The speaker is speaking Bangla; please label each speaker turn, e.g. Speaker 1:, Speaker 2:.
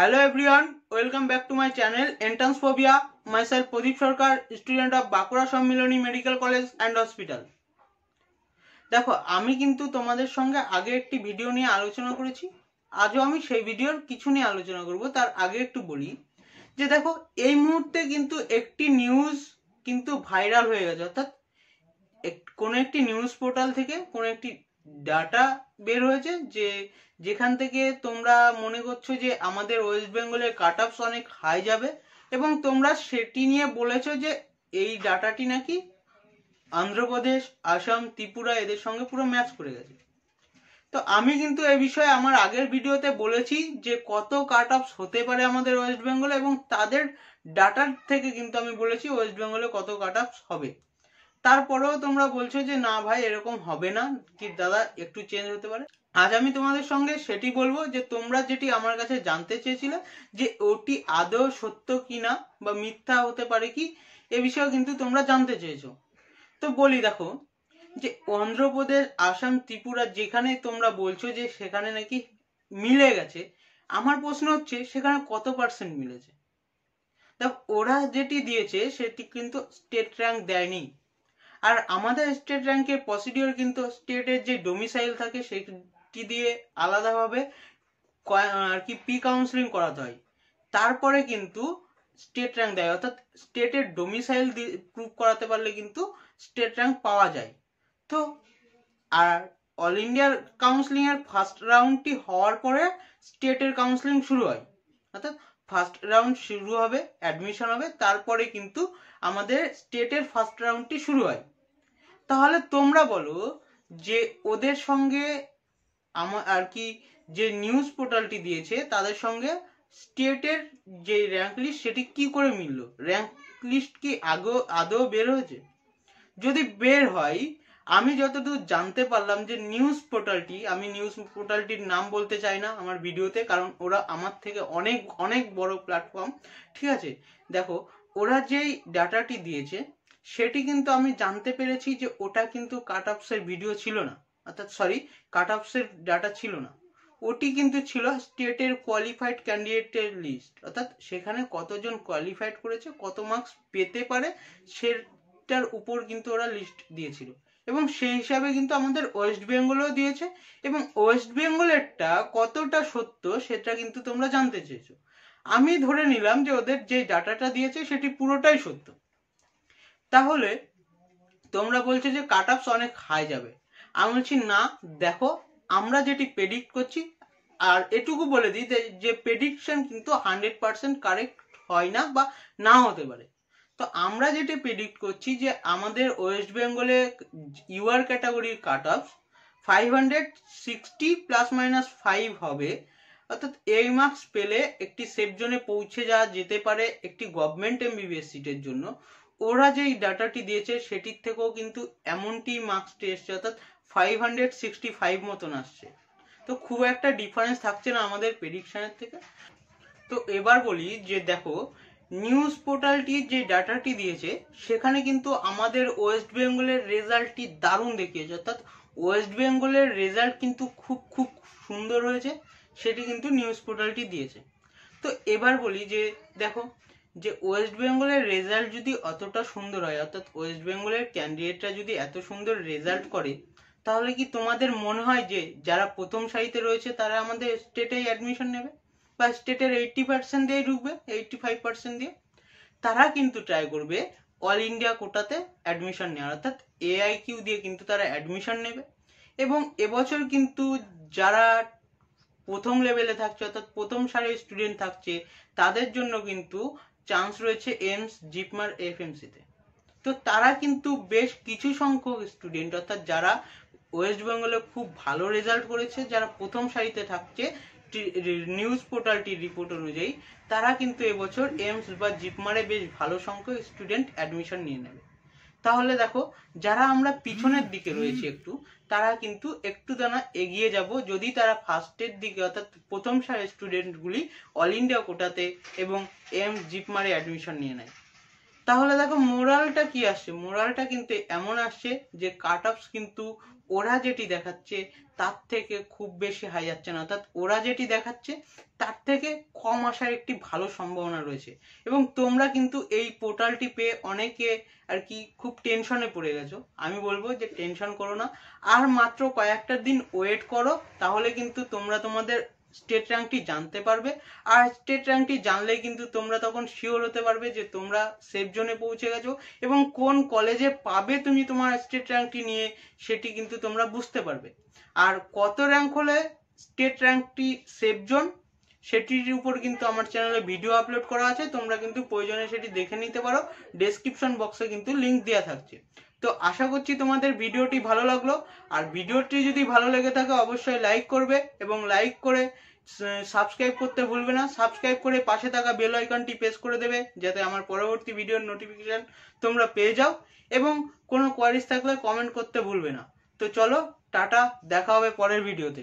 Speaker 1: hello everyone welcome back to my channel entrance phobia myself Pradip Sarkar student of Bankura Sammilani medical college and hospital দেখো আমি কিন্তু তোমাদের সঙ্গে আগে একটি ভিডিও নিয়ে আলোচনা করেছি আজও আমি সেই ভিডিওর কিছু নিয়ে আলোচনা করব তার আগে একটু বলি যে দেখো এই মুহূর্তে কিন্তু একটি নিউজ কিন্তু ভাইরাল হয়ে গেছে অর্থাৎ কোনো একটি নিউজ পোর্টাল থেকে কোনো একটি ডাটা বের হয়েছে যে যেখান থেকে তোমরা মনে করছো যে আমাদের ওয়েস্ট বেঙ্গলের কাট অনেক হাই যাবে এবং তোমরা সেটি নিয়ে বলেছো যে এই ডাটাটি নাকি অন্ধ্রপ্রদেশ আসাম ত্রিপুরা এদের সঙ্গে পুরো ম্যাচ করে গেছে তো আমি কিন্তু এ বিষয়ে আমার আগের ভিডিওতে বলেছি যে কত কাট হতে পারে আমাদের ওয়েস্ট বেঙ্গলে এবং তাদের ডাটার থেকে কিন্তু আমি বলেছি ওয়েস্ট বেঙ্গলে কত কাট হবে তারপরেও তোমরা বলছো যে না ভাই এরকম হবে না কি দাদা একটু চেঞ্জ হতে পারে আজ আমি তোমাদের সঙ্গে সেটি বলবো যে তোমরা যেটি আমার কাছে জানতে চেয়েছিলে যে ওটি আদৌ সত্য কিনা বা মিথ্যা হতে পারে কি এ বিষয়ে কিন্তু তোমরা জানতে চেয়েছো তো বলি দেখো যে অন্ধ্রপ্রদেশ আসাম ত্রিপুরা যেখানে তোমরা বলছো যে সেখানে নাকি মিলে গেছে আমার প্রশ্ন হচ্ছে সেখানে কত পার্সেন্ট মিলেছে দেখ ওরা যেটি দিয়েছে সেটি কিন্তু স্টেট র্যাঙ্ক দেয়নি আর আমাদের স্টেট র্যাঙ্কের প্রসিডিওর কিন্তু স্টেটের যে ডোমিসাইল থাকে সেটি দিয়ে আলাদাভাবে আর কি প্রি কাউন্সিলিং করাতে হয় তারপরে কিন্তু স্টেট র্যাঙ্ক দেয় অর্থাৎ স্টেটের ডোমিসাইল প্রুভ করাতে পারলে কিন্তু স্টেট র্যাঙ্ক পাওয়া যায় তো আর অল ইন্ডিয়ার কাউন্সিলিংয়ের ফার্স্ট রাউন্ডটি হওয়ার পরে স্টেটের কাউন্সিলিং শুরু হয় অর্থাৎ ফার্স্ট রাউন্ড শুরু হবে অ্যাডমিশন হবে তারপরে কিন্তু আমাদের স্টেটের ফার্স্ট রাউন্ডটি শুরু হয় তাহলে তোমরা বলো যে ওদের সঙ্গে আমার আর কি যে নিউজ পোর্টালটি দিয়েছে তাদের সঙ্গে স্টেটের যে র্যাঙ্ক লিস্ট সেটি কি করে মিললো র্যাঙ্ক লিস্ট কি আগেও আদৌ বের হয়েছে যদি বের হয় আমি যতদূর জানতে পারলাম যে নিউজ পোর্টালটি আমি নিউজ পোর্টালটির নাম বলতে চাই না আমার ভিডিওতে কারণ ওরা আমার থেকে অনেক অনেক বড় প্ল্যাটফর্ম ঠিক আছে দেখো ওরা যেই ডাটাটি দিয়েছে সেটি কিন্তু আমি জানতে পেরেছি যে ওটা কিন্তু কাট আপসের ভিডিও ছিল না অর্থাৎ সরি কাট আপসের ডাটা ছিল না ওটি কিন্তু ছিল স্টেটের কোয়ালিফাইড ক্যান্ডিডেটের লিস্ট অর্থাৎ সেখানে কতজন কোয়ালিফাইড করেছে কত মার্কস পেতে পারে সেটার উপর কিন্তু ওরা লিস্ট দিয়েছিল এবং সেই হিসাবে কিন্তু আমাদের ওয়েস্ট বেঙ্গলও দিয়েছে এবং ওয়েস্ট বেঙ্গলেরটা কতটা সত্য সেটা কিন্তু তোমরা জানতে চেয়েছো আমি ধরে নিলাম যে ওদের যে ডাটাটা দিয়েছে সেটি পুরোটাই সত্য তাহলে তোমরা বলছো যে কাট অনেক হাই যাবে আমি বলছি না দেখো আমরা যেটি প্রেডিক্ট করছি আর এটুকু বলে দিই যে প্রেডিকশন কিন্তু হান্ড্রেড পার্সেন্ট কারেক্ট হয় না বা না হতে পারে তো আমরা যেটি প্রেডিক্ট করছি যে আমাদের ওয়েস্ট বেঙ্গলে ইউআর ক্যাটাগরির cut off five hundred sixty plus minus five হবে অর্থাৎ এই মার্কস পেলে একটি সেফ জোনে পৌঁছে যাওয়া যেতে পারে একটি গভর্নমেন্ট এমবিবিএস সিটের জন্য ওরা যেই ডাটাটি দিয়েছে সেটির থেকেও কিন্তু এমনটি মার্কসটি এসছে অর্থাৎ ফাইভ হান্ড্রেড সিক্সটি ফাইভ মতন আসছে তো খুব একটা ডিফারেন্স থাকছে না আমাদের প্রেডিকশানের থেকে তো এবার বলি যে দেখো নিউজ পোর্টালটি যে ডাটাটি দিয়েছে সেখানে কিন্তু আমাদের ওয়েস্ট বেঙ্গলের রেজাল্টটি দারুণ দেখিয়েছে অর্থাৎ ওয়েস্ট বেঙ্গলের রেজাল্ট কিন্তু খুব খুব সুন্দর হয়েছে সেটি কিন্তু নিউজ পোর্টালটি দিয়েছে তো এবার বলি যে দেখো যে ওয়েস্ট বেঙ্গলের রেজাল্ট যদি অতটা সুন্দর হয় অর্থাৎ ওয়েস্ট বেঙ্গলের ক্যান্ডিডেটরা যদি এত সুন্দর রেজাল্ট করে তাহলে কি তোমাদের মনে হয় যে যারা প্রথম সারিতে রয়েছে তারা আমাদের স্টেটেই অ্যাডমিশন নেবে বা স্টেটের এইটটি পার্সেন্ট দিয়ে ঢুকবে এইটটি ফাইভ পার্সেন্ট দিয়ে তারা কিন্তু ট্রাই করবে অল ইন্ডিয়া কোটাতে অ্যাডমিশন নেওয়ার অর্থাৎ এআই কিউ দিয়ে কিন্তু তারা অ্যাডমিশন নেবে এবং এবছর কিন্তু যারা প্রথম লেভেলে থাকছে অর্থাৎ প্রথম সারির স্টুডেন্ট থাকছে তাদের জন্য কিন্তু চান্স রয়েছে এমস জিপমার এফএমসিতে তো তারা কিন্তু বেশ কিছু সংখ্যক স্টুডেন্ট অর্থাৎ যারা ওয়েস্ট বেঙ্গলে খুব ভালো রেজাল্ট করেছে যারা প্রথম সারিতে থাকছে নিউজ পোর্টালটির রিপোর্ট অনুযায়ী তারা কিন্তু এবছর এমস বা জিপমারে বেশ ভালো সংখ্যক স্টুডেন্ট অ্যাডমিশন নিয়ে নেবে তাহলে দেখো যারা আমরা পিছনের দিকে রয়েছি একটু তারা কিন্তু একটু দানা এগিয়ে যাব যদি তারা ফার্স্টের দিকে অর্থাৎ প্রথম সারের স্টুডেন্টগুলি অল ইন্ডিয়া কোটাতে এবং এমস জিপমারে অ্যাডমিশন নিয়ে নেয় তাহলে দেখো মোরালটা কি আসে মোরালটা কিন্তু এমন আসছে যে কাট কিন্তু ওরা যেটি দেখাচ্ছে তার থেকে খুব বেশি হাই যাচ্ছে না অর্থাৎ ওরা যেটি দেখাচ্ছে তার থেকে কম আসার একটি ভালো সম্ভাবনা রয়েছে এবং তোমরা কিন্তু এই পোর্টালটি পেয়ে অনেকে আর কি খুব টেনশনে পড়ে গেছো আমি বলবো যে টেনশন করো না আর মাত্র কয়েকটা দিন ওয়েট করো তাহলে কিন্তু তোমরা তোমাদের স্টেট র্যাঙ্কটি জানতে পারবে আর স্টেট র্যাঙ্কটি জানলে কিন্তু তোমরা তখন শিওর হতে পারবে যে তোমরা সেফ জোনে পৌঁছে গেছো এবং কোন কলেজে পাবে তুমি তোমার স্টেট র্যাঙ্কটি নিয়ে সেটি কিন্তু তোমরা বুঝতে পারবে আর কত র্যাঙ্ক হলে স্টেট র্যাঙ্কটি সেফ জোন সেটির উপর কিন্তু আমার চ্যানেলে ভিডিও আপলোড করা আছে তোমরা কিন্তু প্রয়োজনে সেটি দেখে নিতে পারো ডেসক্রিপশন বক্সে কিন্তু লিঙ্ক দেওয়া থাকছে তো আশা করছি তোমাদের ভিডিওটি ভালো লাগলো আর ভিডিওটি যদি ভালো লেগে থাকে অবশ্যই লাইক করবে এবং লাইক করে সাবস্ক্রাইব করতে ভুলবে না সাবস্ক্রাইব করে পাশে থাকা বেল আইকনটি প্রেস করে দেবে যাতে আমার পরবর্তী ভিডিওর নোটিফিকেশান তোমরা পেয়ে যাও এবং কোনো কোয়ারিজ থাকলে কমেন্ট করতে ভুলবে না তো চলো টাটা দেখা হবে পরের ভিডিওতে